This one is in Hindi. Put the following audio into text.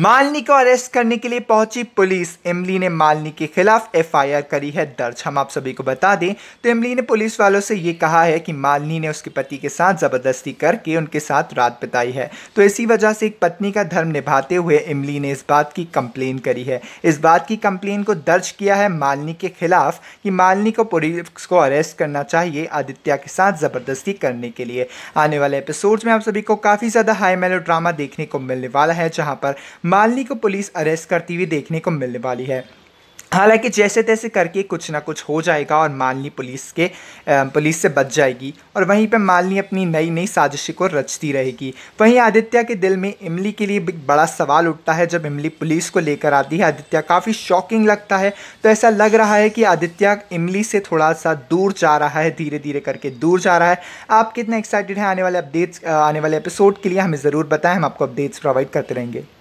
मालनी को अरेस्ट करने के लिए पहुंची पुलिस इमली ने मालनी के खिलाफ एफआईआर करी है दर्ज हम आप सभी को बता दें तो इमली ने पुलिस वालों से ये कहा है कि मालनी ने उसके पति के साथ ज़बरदस्ती करके उनके साथ रात बिताई है तो इसी वजह से एक पत्नी का धर्म निभाते हुए इमली ने इस बात की कंप्लेन करी है इस बात की कंप्लेन को दर्ज किया है मालनी के खिलाफ कि मालनी को पुलिस को अरेस्ट करना चाहिए आदित्य के साथ ज़बरदस्ती करने के लिए आने वाले एपिसोड में आप सभी को काफ़ी ज़्यादा हाई मेलो ड्रामा देखने को मिलने वाला है जहाँ पर मालनी को पुलिस अरेस्ट करती हुई देखने को मिलने वाली है हालांकि जैसे तैसे करके कुछ ना कुछ हो जाएगा और मालनी पुलिस के पुलिस से बच जाएगी और वहीं पर मालनी अपनी नई नई साजिश को रचती रहेगी वहीं आदित्य के दिल में इमली के लिए बड़ा सवाल उठता है जब इमली पुलिस को लेकर आती है आदित्य काफ़ी शॉकिंग लगता है तो ऐसा लग रहा है कि आदित्य इमली से थोड़ा सा दूर जा रहा है धीरे धीरे करके दूर जा रहा है आप कितना एक्साइटेड हैं आने वाले अपडेट्स आने वाले एपिसोड के लिए हमें ज़रूर बताएं हम आपको अपडेट्स प्रोवाइड करते रहेंगे